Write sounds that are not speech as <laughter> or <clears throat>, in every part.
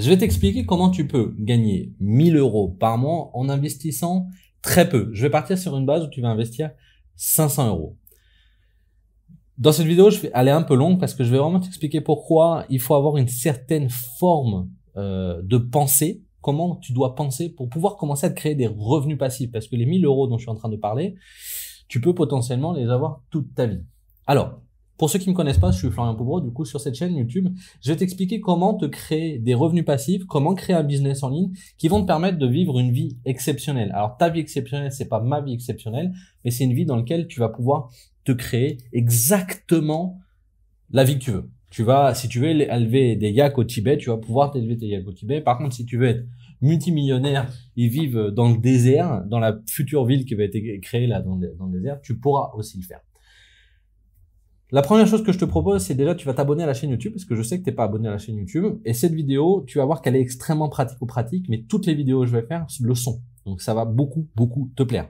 Je vais t'expliquer comment tu peux gagner 1000 euros par mois en investissant très peu. Je vais partir sur une base où tu vas investir 500 euros. Dans cette vidéo, je vais aller un peu longue parce que je vais vraiment t'expliquer pourquoi il faut avoir une certaine forme euh, de pensée, comment tu dois penser pour pouvoir commencer à te créer des revenus passifs. Parce que les 1000 euros dont je suis en train de parler, tu peux potentiellement les avoir toute ta vie. Alors, pour ceux qui me connaissent pas, je suis Florian Poubro. Du coup, sur cette chaîne YouTube, je vais t'expliquer comment te créer des revenus passifs, comment créer un business en ligne qui vont te permettre de vivre une vie exceptionnelle. Alors, ta vie exceptionnelle, c'est pas ma vie exceptionnelle, mais c'est une vie dans laquelle tu vas pouvoir te créer exactement la vie que tu veux. Tu vas, si tu veux élever des yaks au Tibet, tu vas pouvoir t'élever tes yaks au Tibet. Par contre, si tu veux être multimillionnaire et vivre dans le désert, dans la future ville qui va être créée là dans le désert, tu pourras aussi le faire. La première chose que je te propose, c'est déjà tu vas t'abonner à la chaîne YouTube parce que je sais que t'es pas abonné à la chaîne YouTube. Et cette vidéo, tu vas voir qu'elle est extrêmement pratico-pratique, mais toutes les vidéos que je vais faire le sont. Donc ça va beaucoup, beaucoup te plaire.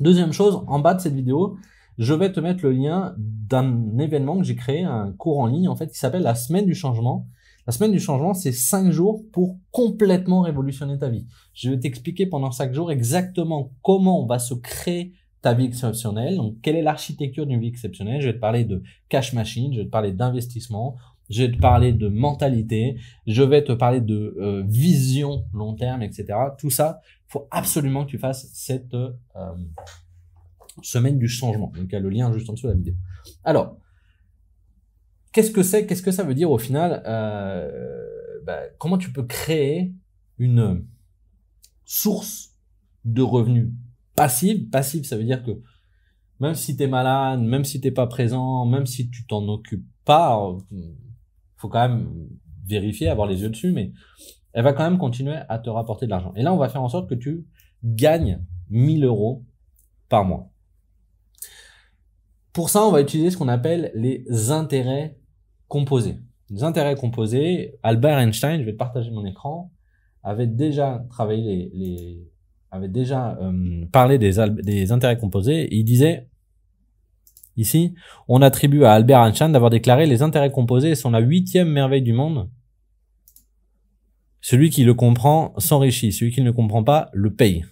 Deuxième chose, en bas de cette vidéo, je vais te mettre le lien d'un événement que j'ai créé, un cours en ligne en fait, qui s'appelle la semaine du changement. La semaine du changement, c'est cinq jours pour complètement révolutionner ta vie. Je vais t'expliquer pendant cinq jours exactement comment on va se créer ta vie exceptionnelle. Donc, quelle est l'architecture d'une vie exceptionnelle Je vais te parler de cash machine, je vais te parler d'investissement, je vais te parler de mentalité, je vais te parler de euh, vision long terme, etc. Tout ça, il faut absolument que tu fasses cette euh, semaine du changement. Donc, il y a le lien juste en dessous de la vidéo. Alors, qu'est-ce que c'est Qu'est-ce que ça veut dire au final euh, bah, Comment tu peux créer une source de revenus passive. Passive, ça veut dire que même si t'es malade, même si t'es pas présent, même si tu t'en occupes pas, euh, faut quand même vérifier, avoir les yeux dessus, mais elle va quand même continuer à te rapporter de l'argent. Et là, on va faire en sorte que tu gagnes 1000 euros par mois. Pour ça, on va utiliser ce qu'on appelle les intérêts composés. Les intérêts composés, Albert Einstein, je vais partager mon écran, avait déjà travaillé les, avait déjà euh, parlé des, intérêts composés. il disait, ici, on attribue à Albert Einstein d'avoir déclaré les intérêts composés sont la huitième merveille du monde. Celui qui le comprend s'enrichit, celui qui ne comprend pas le paye.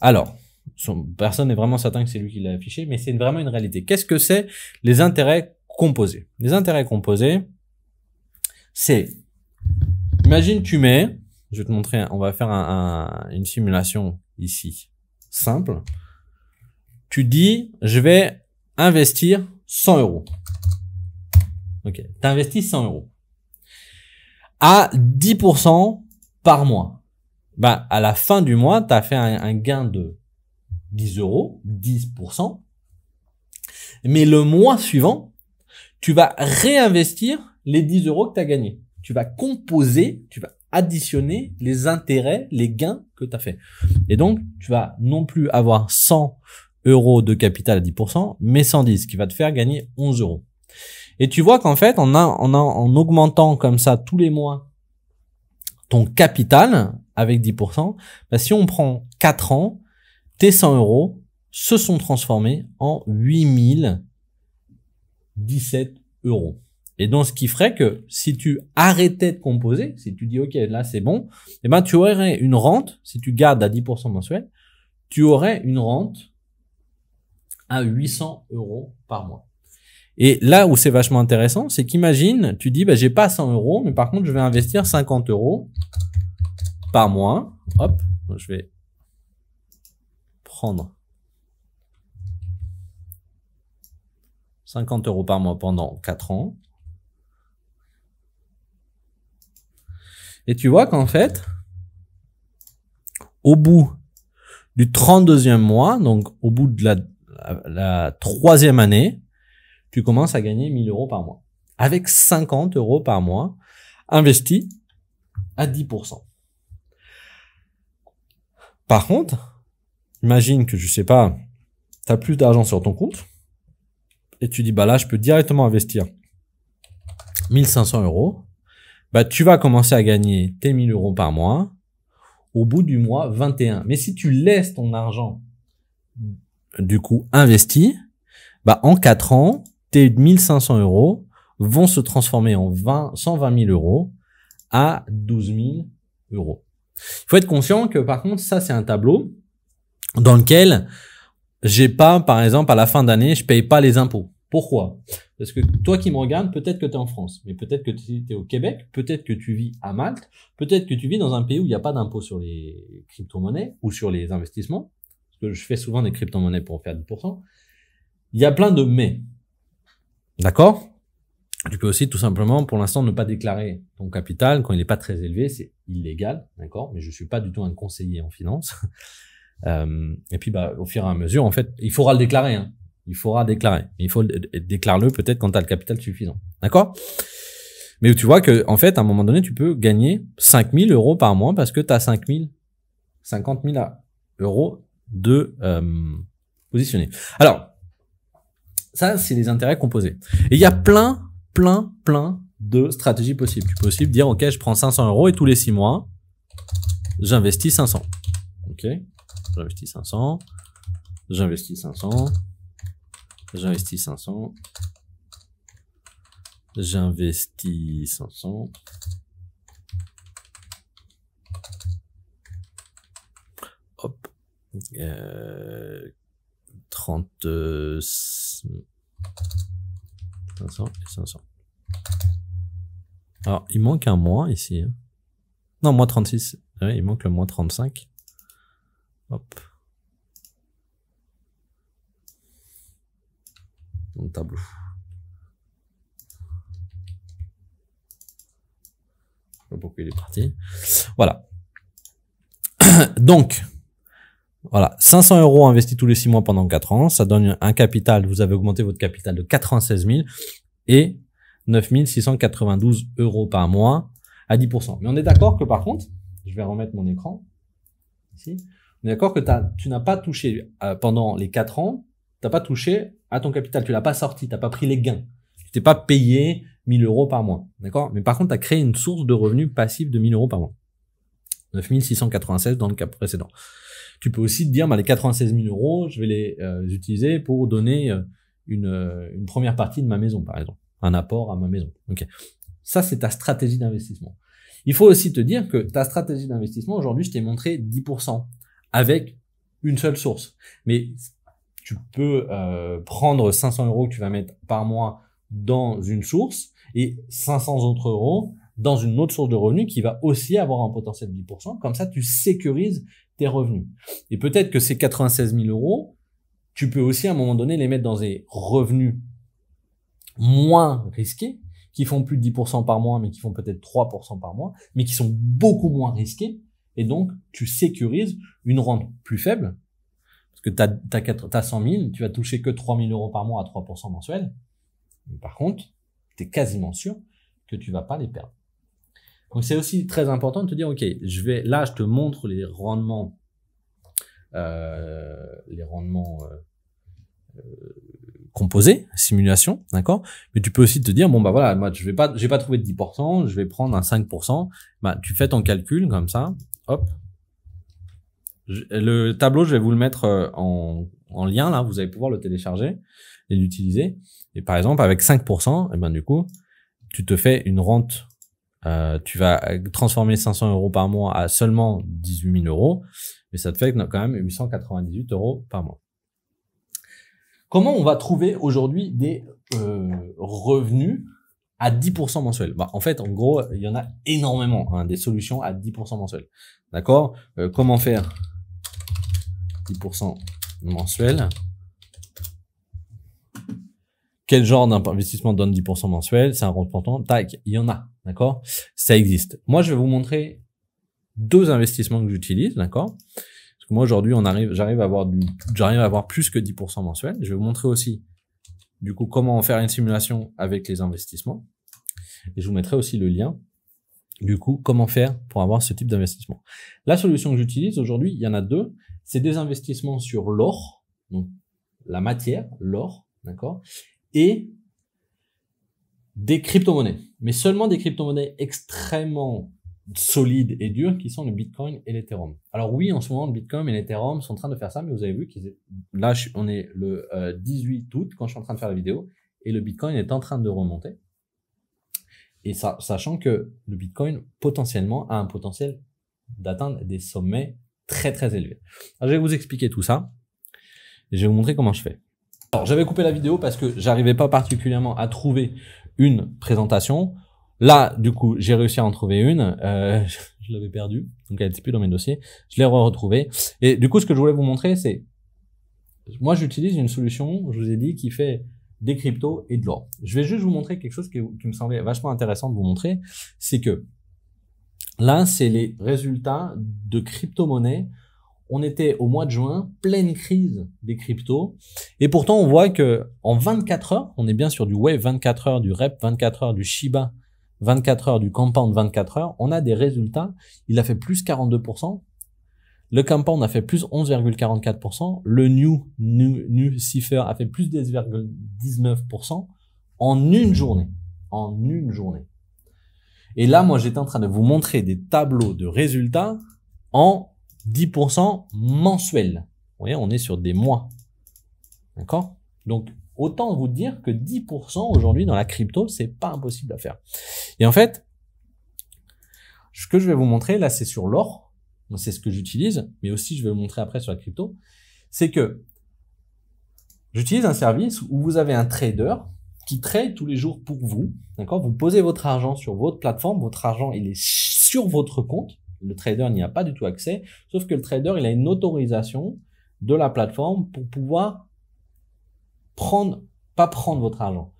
Alors, son, personne n'est vraiment certain que c'est lui qui l'a affiché, mais c'est vraiment une réalité. Qu'est-ce que c'est les intérêts composés Les intérêts composés, c'est, imagine tu mets je vais te montrer, on va faire une simulation ici, simple. Tu dis, je vais investir 100 euros. Ok, tu investis 100 euros. À 10% par mois. Bah, à la fin du mois, tu as fait un, gain de 10 euros, 10%. Mais le mois suivant, tu vas réinvestir les 10 euros que tu as gagnés. Tu vas composer, tu vas additionner les intérêts, les gains que tu as fait. Et donc, tu vas non plus avoir 100 euros de capital à 10%, mais 110, qui va te faire gagner 11 euros. Et tu vois qu'en fait, en, en, en augmentant comme ça tous les mois ton capital avec 10%, bah si on prend 4 ans, tes 100 euros se sont transformés en 8017 euros. Et donc, ce qui ferait que si tu arrêtais de composer, si tu dis, OK, là, c'est bon, eh ben, tu aurais une rente, si tu gardes à 10% mensuel, tu aurais une rente à 800 euros par mois. Et là où c'est vachement intéressant, c'est qu'imagine, tu dis, bah, j'ai pas 100 euros, mais par contre, je vais investir 50 euros par mois. Hop, je vais prendre 50 euros par mois pendant 4 ans. Et tu vois qu'en fait, au bout du 32e mois, donc au bout de la, troisième année, tu commences à gagner 1000 euros par mois. Avec 50 euros par mois investis à 10%. Par contre, imagine que, je sais pas, tu as plus d'argent sur ton compte et tu dis, bah là, je peux directement investir 1500 euros bah, tu vas commencer à gagner tes 1000 euros par mois au bout du mois 21. Mais si tu laisses ton argent, du coup, investi, bah, en 4 ans, tes 1500 euros vont se transformer en 20, 120 000 euros à 12 000 euros. Il faut être conscient que par contre, ça, c'est un tableau dans lequel j'ai pas, par exemple, à la fin d'année, je paye pas les impôts. Pourquoi? Parce que toi qui me regardes, peut-être que tu es en France, mais peut-être que tu es au Québec, peut-être que tu vis à Malte, peut-être que tu vis dans un pays où il n'y a pas d'impôt sur les crypto-monnaies ou sur les investissements. Parce que je fais souvent des crypto-monnaies pour en faire 10%. Il y a plein de mais. D'accord Tu peux aussi tout simplement, pour l'instant, ne pas déclarer ton capital. Quand il n'est pas très élevé, c'est illégal. D'accord Mais je ne suis pas du tout un conseiller en finance. <laughs> Euh, et puis, bah, au fur et à mesure, en fait, il faudra le déclarer. Hein il faudra déclarer. Il faut déclarer le peut-être quand tu as le capital suffisant. D'accord Mais tu vois que en fait, à un moment donné, tu peux gagner 5000 euros par mois parce que tu as 5000, 50 000 euros de euh, positionner. Alors, ça, c'est les intérêts composés. Et il y a plein, plein, plein de stratégies possibles. Tu peux aussi dire, OK, je prends 500 euros et tous les 6 mois, j'investis 500. OK J'investis 500, j'investis 500, J'investis 500. J'investis 500. Hop. Euh, 30... 500 euh, et 500. Alors, il manque un mois ici. Hein. Non, moins 36. Ah ouais, il manque le moins 35. Hop. tableau. Je sais pas pourquoi il est parti. Voilà. <coughs> Donc, voilà, 500 euros investis tous les 6 mois pendant 4 ans, ça donne un capital, vous avez augmenté votre capital de 96 000 et 9 692 euros par mois à 10%. Mais on est d'accord que par contre, je vais remettre mon écran ici, on est d'accord que tu n'as pas touché euh, pendant les 4 ans t'as pas touché à ton capital, tu l'as pas sorti, t'as pas pris les gains, tu t'es pas payé 1000 euros par mois, d'accord Mais par contre, tu as créé une source de revenus passif de 1000 euros par mois. 9696 dans le cas précédent. Tu peux aussi te dire, bah, les 96 000 euros, je vais les euh, utiliser pour donner euh, une, euh, une, première partie de ma maison, par exemple, un apport à ma maison. Ok, ça c'est ta stratégie d'investissement. Il faut aussi te dire que ta stratégie d'investissement aujourd'hui, je t'ai montré 10% avec une seule source. Mais tu peux euh, prendre 500 euros que tu vas mettre par mois dans une source et 500 autres euros dans une autre source de revenus qui va aussi avoir un potentiel de 10%. Comme ça, tu sécurises tes revenus. Et peut-être que ces 96 000 euros, tu peux aussi à un moment donné les mettre dans des revenus moins risqués, qui font plus de 10% par mois, mais qui font peut-être 3% par mois, mais qui sont beaucoup moins risqués. Et donc, tu sécurises une rente plus faible, que tu as, as, 100 000, tu vas toucher que 3 000 euros par mois à 3% mensuel. par contre, tu es quasiment sûr que tu vas pas les perdre. Donc c'est aussi très important de te dire, ok, je vais, là je te montre les rendements, euh, les rendements euh, euh, composés, simulation, d'accord. Mais tu peux aussi te dire, bon bah voilà, moi je vais pas, j'ai pas trouvé de 10%, je vais prendre un 5%. Bah tu fais ton calcul comme ça, hop, le tableau, je vais vous le mettre euh, en, lien là. Vous allez pouvoir le télécharger et l'utiliser. Et par exemple, avec 5%, et eh ben du coup, tu te fais une rente. Euh, tu vas euh, transformer 500 euros par mois à seulement 18 000 euros, mais ça te fait quand même 898 euros par mois. Comment on va trouver aujourd'hui des revenus à 10% mensuel. Bah, en fait, en gros, il y en a énormément hein, des solutions à 10% mensuel. D'accord Comment faire 10% mensuel. Quel genre d'investissement donne 10% mensuel C'est un rendement Tac, il y en a, d'accord Ça existe. Moi, je vais vous montrer deux investissements que j'utilise, d'accord Parce que moi, aujourd'hui, on arrive, j'arrive à avoir j'arrive à avoir plus que 10% mensuel. Je vais vous montrer aussi, du coup, comment faire une simulation avec les investissements. Et je vous mettrai aussi le lien du coup, comment faire pour avoir ce type d'investissement La solution que j'utilise aujourd'hui, il y en a deux. C'est des investissements sur l'or, donc la matière, l'or, d'accord, et des crypto-monnaies, mais seulement des crypto-monnaies extrêmement solides et dures qui sont le Bitcoin et l'Ethereum. Alors oui, en ce moment, le Bitcoin et l'Ethereum sont en train de faire ça, mais vous avez vu qu'ils là, on est le 18 euh, août quand je suis en train de faire la vidéo, et le Bitcoin est en train de remonter. Et ça, sachant que le Bitcoin, potentiellement, a un potentiel d'atteindre des sommets très très élevés. Alors, je vais vous expliquer tout ça. Et je vais vous montrer comment je fais. Alors, j'avais coupé la vidéo parce que j'arrivais pas particulièrement à trouver une présentation. Là, du coup, j'ai réussi à en trouver une. Euh, <laughs> je l'avais perdue, donc elle n'était plus dans mes dossiers. Je l'ai re retrouvée. Et du coup, ce que je voulais vous montrer, c'est moi, j'utilise une solution, je vous ai dit, qui fait des cryptos et de l'or. Je vais juste vous montrer quelque chose qui, me semblait vachement intéressant de vous montrer, c'est que là, c'est les résultats de crypto-monnaies. On était au mois de juin, pleine crise des cryptos, et pourtant on voit que en 24 heures, on est bien sûr du Wave 24 heures, du Rep 24 heures, du Shiba 24 heures, du Compound 24 heures, on a des résultats. Il a fait plus 42%, le Compound a fait plus 11,44%. Le New, New, Cipher a fait plus 10,19% en une journée. En une journée. Et là, moi, j'étais en train de vous montrer des tableaux de résultats en 10% mensuels. Vous voyez, on est sur des mois. D'accord Donc, autant vous dire que 10% aujourd'hui dans la crypto, c'est pas impossible à faire. Et en fait, ce que je vais vous montrer là, c'est sur l'or c'est ce que j'utilise, mais aussi je vais le montrer après sur la crypto, c'est que j'utilise un service où vous avez un trader qui trade tous les jours pour vous, d'accord Vous posez votre argent sur votre plateforme, votre argent il est sur votre compte, le trader n'y a pas du tout accès, sauf que le trader il a une autorisation de la plateforme pour pouvoir prendre, pas prendre votre argent,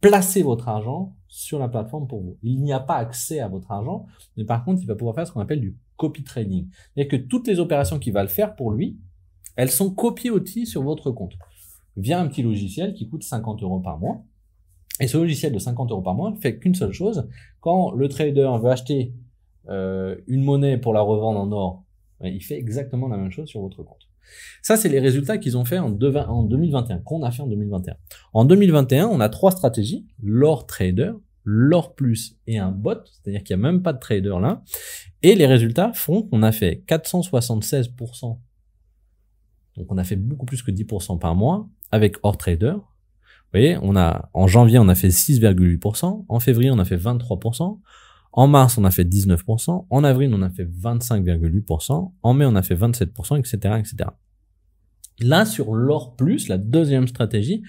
placer votre argent sur la plateforme pour vous. Il n'y a pas accès à votre argent, mais par contre, il va pouvoir faire ce qu'on appelle du copy trading. cest que toutes les opérations qu'il va le faire pour lui, elles sont copiées aussi sur votre compte via un petit logiciel qui coûte 50 euros par mois. Et ce logiciel de 50 euros par mois ne fait qu'une seule chose. Quand le trader veut acheter euh, une monnaie pour la revendre en or, ben, il fait exactement la même chose sur votre compte. Ça, c'est les résultats qu'ils ont fait en, en 2021, qu'on a fait en 2021. En 2021, on a trois stratégies. L'or trader, l'or plus et un bot, c'est-à-dire qu'il n'y a même pas de trader là. Et les résultats font qu'on a fait 476%. Donc on a fait beaucoup plus que 10% par mois avec hors trader. Vous voyez, on a, en janvier, on a fait 6,8%. En février, on a fait 23%. En mars, on a fait 19%. En avril, on a fait 25,8%. En mai, on a fait 27%, etc., etc. Là, sur l'or plus, la deuxième stratégie,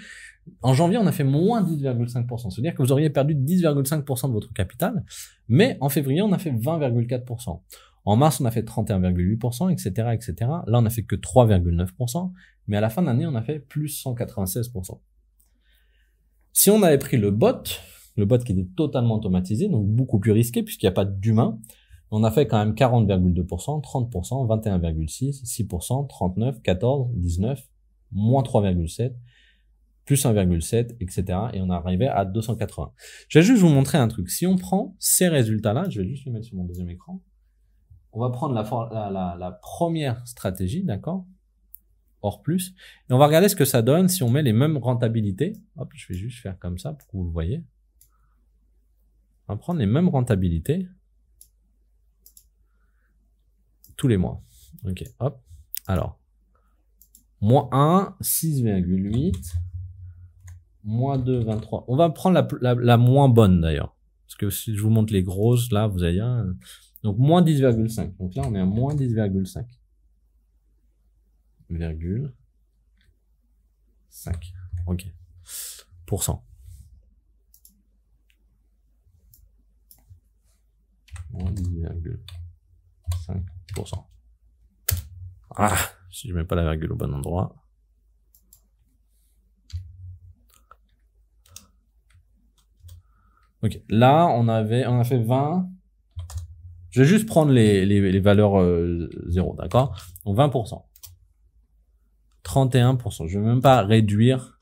en janvier, on a fait moins 10,5%. C'est-à-dire que vous auriez perdu 10,5% de votre capital, mais en février, on a fait 20,4%. En mars, on a fait 31,8%, etc., etc. Là, on n'a fait que 3,9%, mais à la fin de l'année, on a fait plus 196%. Si on avait pris le bot, le bot qui était totalement automatisé, donc beaucoup plus risqué puisqu'il n'y a pas d'humain, on a fait quand même 40,2%, 30%, 21,6%, 6%, 39, 14, 19, moins 3,7, plus 1,7, etc. Et on arrivait à 280. Je vais juste vous montrer un truc. Si on prend ces résultats-là, je vais juste les mettre sur mon deuxième écran. On va prendre la, la, première stratégie, d'accord Hors plus. Et on va regarder ce que ça donne si on met les mêmes rentabilités. Hop, je vais juste faire comme ça pour que vous le voyez. On va prendre les mêmes rentabilités tous les mois. Ok, hop. Alors, moins 1, 6,8. Moins 2, 23. On va prendre la, la moins bonne d'ailleurs. Parce que si je vous montre les grosses, là, vous avez un... Euh, donc, moins 10,5. Donc là, on est à moins 10,5. Virgule 5. OK. Pourcent. Moins 10,5%. Ah, si je mets pas la virgule au bon endroit. Ok. Là, on avait, on a fait 20. Je vais juste prendre les, valeurs 0, euh, d'accord Donc 20%. 31%. Je ne vais même pas réduire.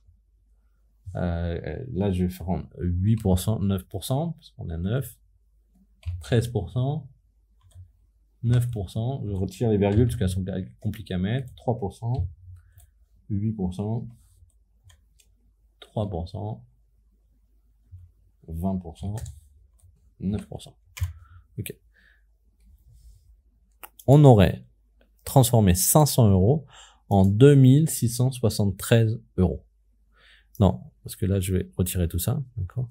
Euh, euh là, je vais faire 8%, 9%, parce qu'on est 9. 13%. 9%, je retire les virgules parce qu'elles sont compliquées à mettre, 3%, 8%, 3%, 20%, 9%. On aurait transformé 500 euros en 2673 euros. Non, parce que là, je vais retirer tout ça. D'accord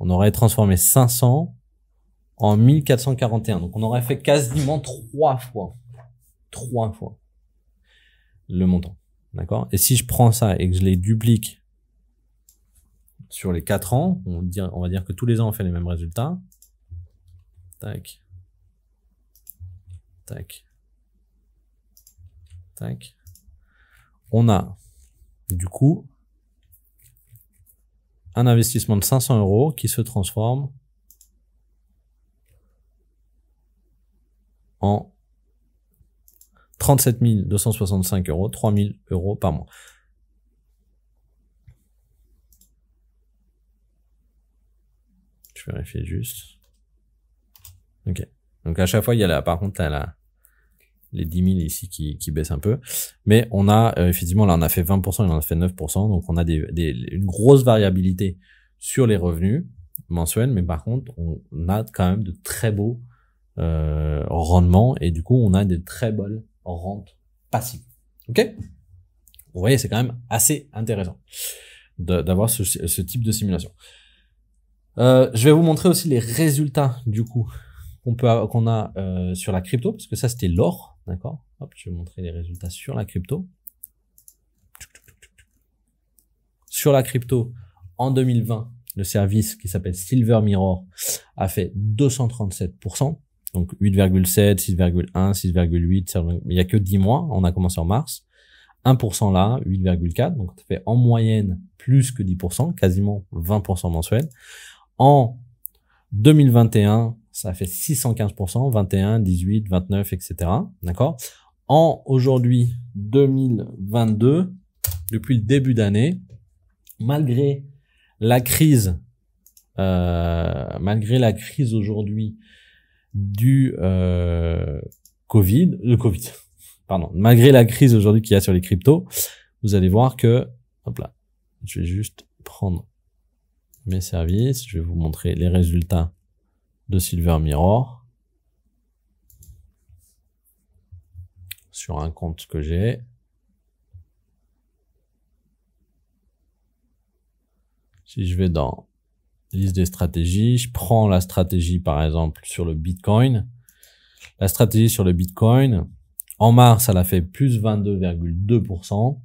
On aurait transformé 500 en 1441. Donc, on aurait fait quasiment trois fois. Trois fois le montant. D'accord Et si je prends ça et que je les duplique sur les 4 ans, on, on va dire que tous les ans on fait les mêmes résultats. Tac. Tac. Tac. On a du coup un investissement de 500 euros qui se transforme en 37 265 euros, 3000 euros par mois. je juste. Ok. Donc à chaque fois, il y a là, par contre, la, les 10 000 ici qui, qui baissent un peu. Mais on a, euh, effectivement, là, on a fait 20%, il en a fait 9%. Donc on a des, des, une grosse variabilité sur les revenus mensuels. Mais par contre, on, a quand même de très beaux euh, rendements. Et du coup, on a des très bonnes rentes passives. Ok Vous voyez, c'est quand même assez intéressant d'avoir ce type de simulation. Euh, je vais vous montrer aussi les résultats du coup qu'on peut qu'on a euh, sur la crypto parce que ça c'était l'or, d'accord Hop, je vais montrer les résultats sur la crypto. Sur la crypto en 2020, le service qui s'appelle Silver Mirror a fait 237%. Donc 8,7, 6,1, 6,8, il y a que 10 mois, on a commencé en mars. 1% là, 8,4, donc ça fait en moyenne plus que 10%, quasiment 20% mensuel. En 2021, ça fait 615%, 21, 18, 29, etc. D'accord En aujourd'hui 2022, depuis le début d'année, malgré la crise, euh, malgré la crise aujourd'hui du euh, Covid, le Covid, <laughs> pardon, malgré la crise aujourd'hui qu'il y a sur les cryptos, vous allez voir que, hop là, je vais juste prendre mes services. Je vais vous montrer les résultats de Silver Mirror sur un compte que j'ai. Si je vais dans liste des stratégies, je prends la stratégie par exemple sur le Bitcoin. La stratégie sur le Bitcoin, en mars, elle a fait plus 22,2%.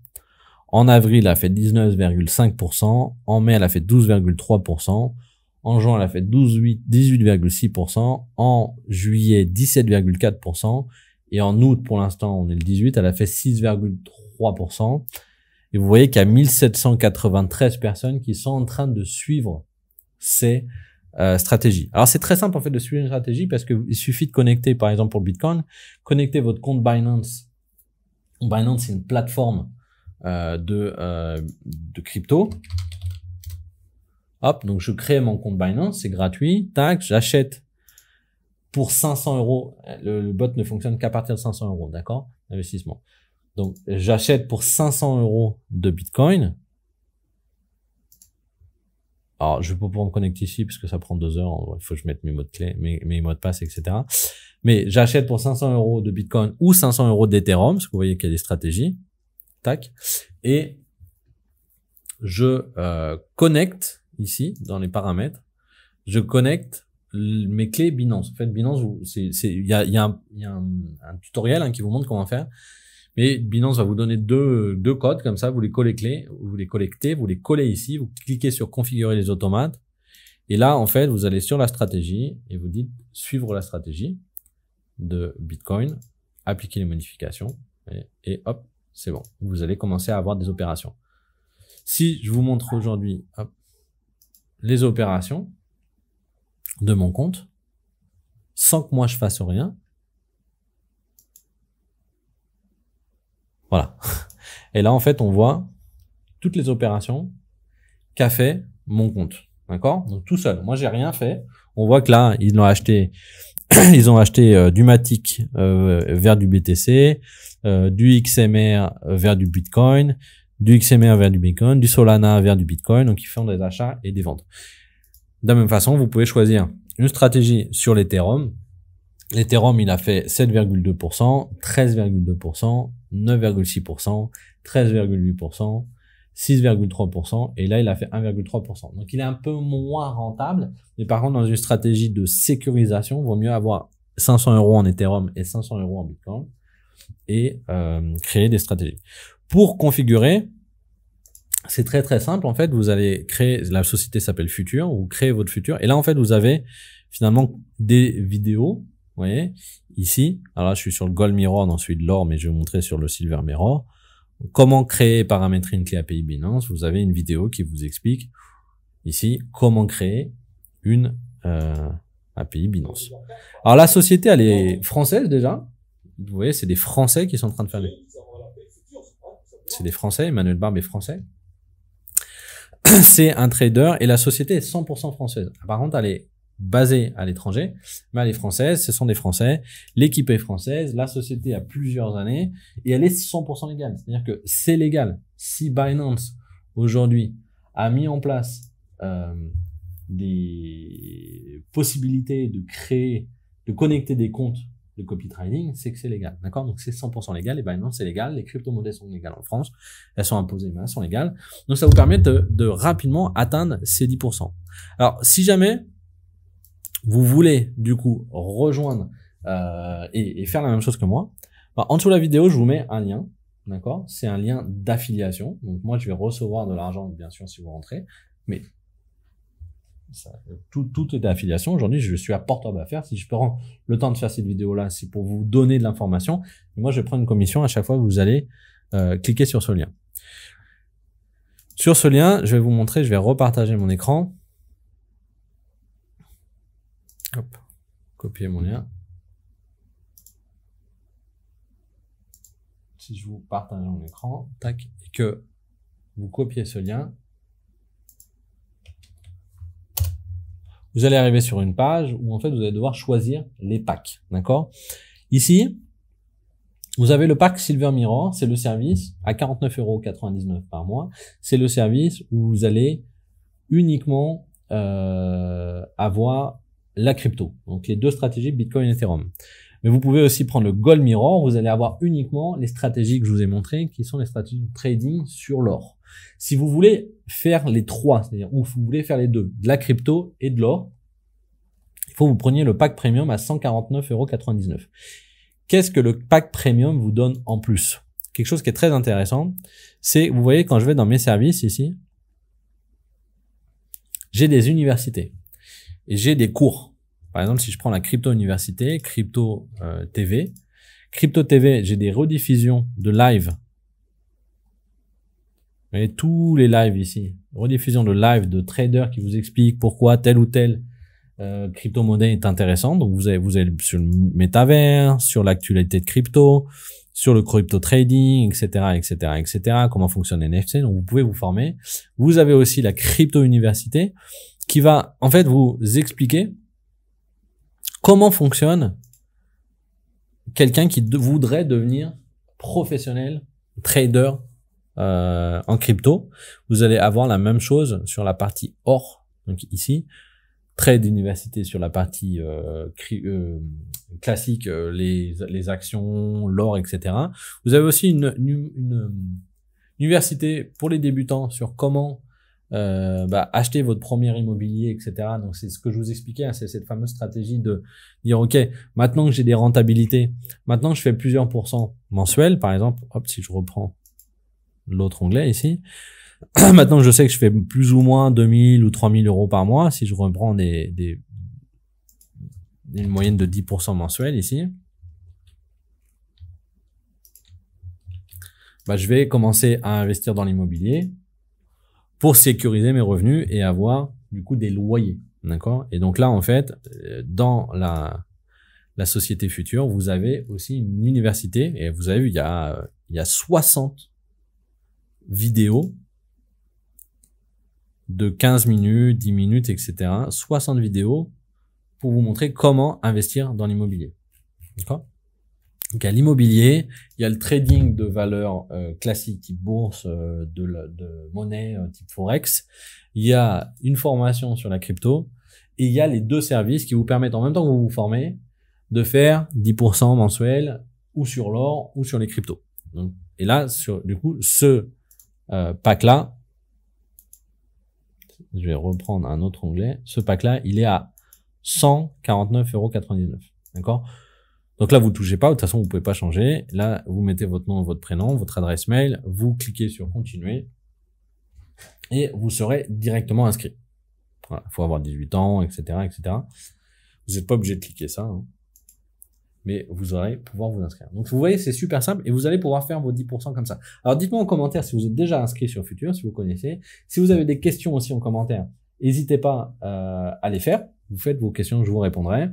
En avril, elle a fait 19,5%. En mai, elle a fait 12,3%. En juin, elle a fait 18,6%. En juillet, 17,4%. Et en août, pour l'instant, on est le 18, elle a fait 6,3%. Et vous voyez qu'il y a 1793 personnes qui sont en train de suivre ces euh, stratégies. Alors c'est très simple en fait de suivre une stratégie parce qu'il suffit de connecter, par exemple pour le Bitcoin, connecter votre compte Binance. Binance c'est une plateforme euh, de, euh, de crypto. Hop, donc je crée mon compte Binance, c'est gratuit. Tac, j'achète pour 500 euros. Le, bot ne fonctionne qu'à partir de 500 euros, d'accord Investissement. Donc j'achète pour 500 euros de Bitcoin. Alors, je vais pas pouvoir me connecter ici parce que ça prend deux heures. Il faut que je mette mes mots de clé, mes, mes mots de passe, etc. Mais j'achète pour 500 euros de Bitcoin ou 500 euros d'Ethereum, parce que vous voyez qu'il y a des stratégies tac, et je euh, connecte ici dans les paramètres, je connecte mes clés Binance. En fait, Binance, il y a, un, tutoriel hein, qui vous montre comment faire. Mais Binance va vous donner deux, codes comme ça, vous les collez clés, vous les collectez, vous les collez ici, vous cliquez sur configurer les automates. Et là, en fait, vous allez sur la stratégie et vous dites suivre la stratégie de Bitcoin, appliquer les modifications et hop, c'est bon, vous allez commencer à avoir des opérations. Si je vous montre aujourd'hui les opérations de mon compte, sans que moi je fasse rien, voilà. <laughs> Et là, en fait, on voit toutes les opérations qu'a fait mon compte. D'accord Donc tout seul. Moi, j'ai rien fait. On voit que là, ils l'ont acheté <clears throat> ils ont acheté euh, du Matic euh, vers du BTC, euh, du XMR vers du Bitcoin, du XMR vers du Bitcoin, du Solana vers du Bitcoin. Donc ils font des achats et des ventes. De la même façon, vous pouvez choisir une stratégie sur l'Ethereum. L'Ethereum, il a fait 7,2%, 13,2%, 9,6%, 13,8%, 6,3%, et là il a fait 1,3%. Donc il est un peu moins rentable, mais par contre dans une stratégie de sécurisation, vaut mieux avoir 500 euros en Ethereum et 500 euros en Bitcoin et euh, créer des stratégies. Pour configurer, c'est très très simple en fait, vous allez créer, la société s'appelle Future, vous créez votre Future. et là en fait vous avez finalement des vidéos, vous voyez, ici, alors là je suis sur le Gold Mirror, ensuite l'or, mais je vais vous montrer sur le Silver Mirror, Comment créer et paramétrer une clé API Binance Vous avez une vidéo qui vous explique ici comment créer une euh, API Binance. Alors la société, elle est française déjà. Vous voyez, c'est des Français qui sont en train de faire des... C'est des Français, Emmanuel Barbe est français. <clears throat> C'est un trader et la société est 100% française. Par elle est basée à l'étranger, mais elle est française, ce sont des Français, l'équipe est française, la société a plusieurs années, et elle est 100% légale. C'est-à-dire que c'est légal. Si Binance, aujourd'hui, a mis en place euh, des possibilités de créer, de connecter des comptes de copy trading, c'est que c'est légal. D'accord Donc c'est 100% légal. Et Binance, c'est légal. Les crypto-monnaies sont légales en France. Elles sont imposées, elles sont légales. Donc ça vous permet de, de rapidement atteindre ces 10%. Alors si jamais vous voulez du coup rejoindre euh, et, faire la même chose que moi, bah, en dessous de la vidéo, je vous mets un lien. D'accord C'est un lien d'affiliation. Donc moi, je vais recevoir de l'argent, bien sûr, si vous rentrez. Mais ça, tout, tout est d'affiliation. Aujourd'hui, je suis à à d'affaires. Si je prends le temps de faire cette vidéo-là, c'est pour vous donner de l'information. Moi, je vais prendre une commission à chaque fois que vous allez euh, cliquer sur ce lien. Sur ce lien, je vais vous montrer, je vais repartager mon écran copier mon lien. Si je vous partage mon écran, tac, et que vous copiez ce lien, vous allez arriver sur une page où en fait vous allez devoir choisir les packs, d'accord Ici, vous avez le pack Silver Mirror, c'est le service à 49,99€ par mois. C'est le service où vous allez uniquement euh, avoir la crypto. Donc les deux stratégies, Bitcoin et Ethereum. Mais vous pouvez aussi prendre le Gold Mirror, vous allez avoir uniquement les stratégies que je vous ai montrées, qui sont les stratégies de trading sur l'or. Si vous voulez faire les trois, c'est-à-dire ou vous voulez faire les deux, de la crypto et de l'or, il faut que vous preniez le pack premium à 149,99€. Qu'est-ce que le pack premium vous donne en plus Quelque chose qui est très intéressant, c'est, vous voyez, quand je vais dans mes services ici, j'ai des universités et j'ai des cours. Par exemple, si je prends la crypto université, crypto euh, TV, crypto TV, j'ai des rediffusions de live. Vous voyez tous les lives ici, rediffusion de live de traders qui vous expliquent pourquoi tel ou tel euh, crypto-monnaie est intéressante. Donc vous avez, vous avez sur le métavers, sur l'actualité de crypto, sur le crypto trading, etc., etc., etc., comment fonctionne NFC. Donc, vous pouvez vous former. Vous avez aussi la crypto université qui va en fait vous expliquer comment fonctionne quelqu'un qui voudrait devenir professionnel, trader euh, en crypto. Vous allez avoir la même chose sur la partie or, donc ici, trade université sur la partie euh, euh, classique, les, actions, l'or, etc. Vous avez aussi une, université pour les débutants sur comment euh, bah, acheter votre premier immobilier, etc. Donc c'est ce que je vous expliquais, hein, c'est cette fameuse stratégie de dire ok, maintenant que j'ai des rentabilités, maintenant que je fais plusieurs pourcents mensuels, par exemple, hop, si je reprends l'autre onglet ici, <clears throat> maintenant que je sais que je fais plus ou moins 2000 ou 3000 euros par mois, si je reprends des, des une moyenne de 10% mensuelle ici, bah, je vais commencer à investir dans l'immobilier pour sécuriser mes revenus et avoir du coup des loyers. D'accord Et donc là, en fait, euh, dans la, la société future, vous avez aussi une université. Et vous avez vu, il y il y a 60 vidéos de 15 minutes, 10 minutes, etc. 60 vidéos pour vous montrer comment investir dans l'immobilier. D'accord donc, il y a l'immobilier, il y a le trading de valeurs euh, classiques type bourse, euh, de, de, monnaie euh, type forex, il y a une formation sur la crypto, et il y a les deux services qui vous permettent en même temps que vous vous formez de faire 10% mensuel ou sur l'or ou sur les cryptos. et là, sur, du coup, ce pack-là, je vais reprendre un autre onglet, ce pack-là, il est à 149,99 euros. D'accord donc là, vous touchez pas, de toute façon, vous pouvez pas changer. Là, vous mettez votre nom, votre prénom, votre adresse mail, vous cliquez sur continuer et vous serez directement inscrit. Il faut avoir 18 ans, etc. etc. Vous n'êtes pas obligé de cliquer ça, hein. mais vous aurez pouvoir vous inscrire. Donc vous voyez, c'est super simple et vous allez pouvoir faire vos 10% comme ça. Alors dites-moi en commentaire si vous êtes déjà inscrit sur Futur, si vous connaissez. Si vous avez des questions aussi en commentaire, n'hésitez pas euh, à les faire. Vous faites vos questions, je vous répondrai.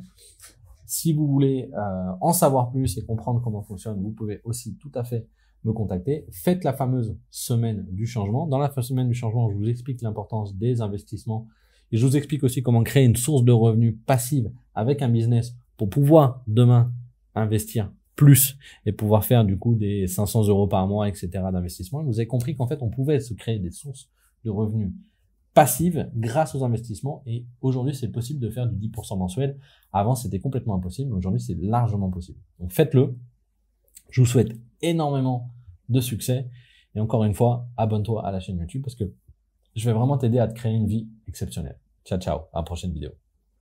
Si vous voulez euh, en savoir plus et comprendre comment fonctionne, vous pouvez aussi tout à fait me contacter. Faites la fameuse semaine du changement. Dans la semaine du changement, je vous explique l'importance des investissements et je vous explique aussi comment créer une source de revenus passive avec un business pour pouvoir demain investir plus et pouvoir faire du coup des 500 euros par mois, etc. d'investissement. Vous avez compris qu'en fait, on pouvait se créer des sources de revenus passive grâce aux investissements. Et aujourd'hui, c'est possible de faire du 10% mensuel. Avant, c'était complètement impossible, aujourd'hui, c'est largement possible. Donc faites-le. Je vous souhaite énormément de succès. Et encore une fois, abonne-toi à la chaîne YouTube parce que je vais vraiment t'aider à te créer une vie exceptionnelle. Ciao, ciao. À la prochaine vidéo.